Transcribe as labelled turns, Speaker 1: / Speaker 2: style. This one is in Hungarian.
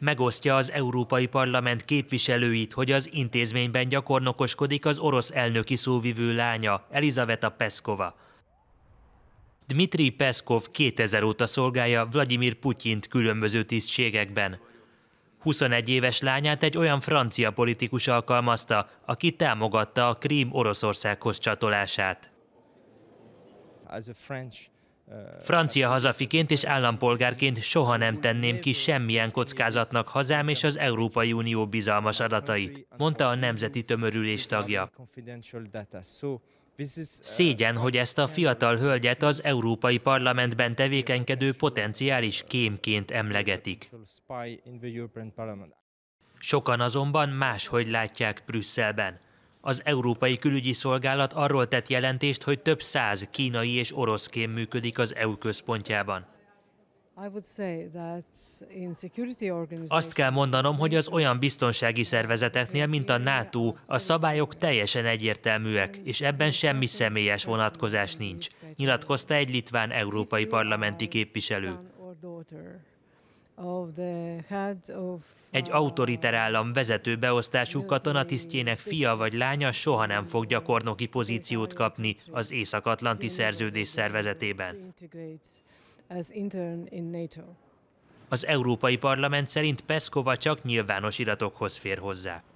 Speaker 1: Megosztja az Európai Parlament képviselőit, hogy az intézményben gyakornokoskodik az orosz elnöki szóvivő lánya, Elizaveta Peszkova. Dmitri Peszkov 2000 óta szolgálja Vladimir Putyint különböző tisztségekben. 21 éves lányát egy olyan francia politikus alkalmazta, aki támogatta a Krím Oroszországhoz csatolását. As a French Francia hazafiként és állampolgárként soha nem tenném ki semmilyen kockázatnak hazám és az Európai Unió bizalmas adatait, mondta a Nemzeti Tömörülés tagja. Szégyen, hogy ezt a fiatal hölgyet az Európai Parlamentben tevékenykedő potenciális kémként emlegetik. Sokan azonban máshogy látják Brüsszelben. Az Európai Külügyi Szolgálat arról tett jelentést, hogy több száz kínai és orosz kém működik az EU központjában. Azt kell mondanom, hogy az olyan biztonsági szervezeteknél, mint a NATO, a szabályok teljesen egyértelműek, és ebben semmi személyes vonatkozás nincs, nyilatkozta egy litván európai parlamenti képviselő. Egy uh, autoriter állam vezető beosztású katonatisztjének fia vagy lánya soha nem fog gyakornoki pozíciót kapni az Észak-Atlanti Szerződés szervezetében. Az Európai Parlament szerint Peszkova csak nyilvános iratokhoz fér hozzá.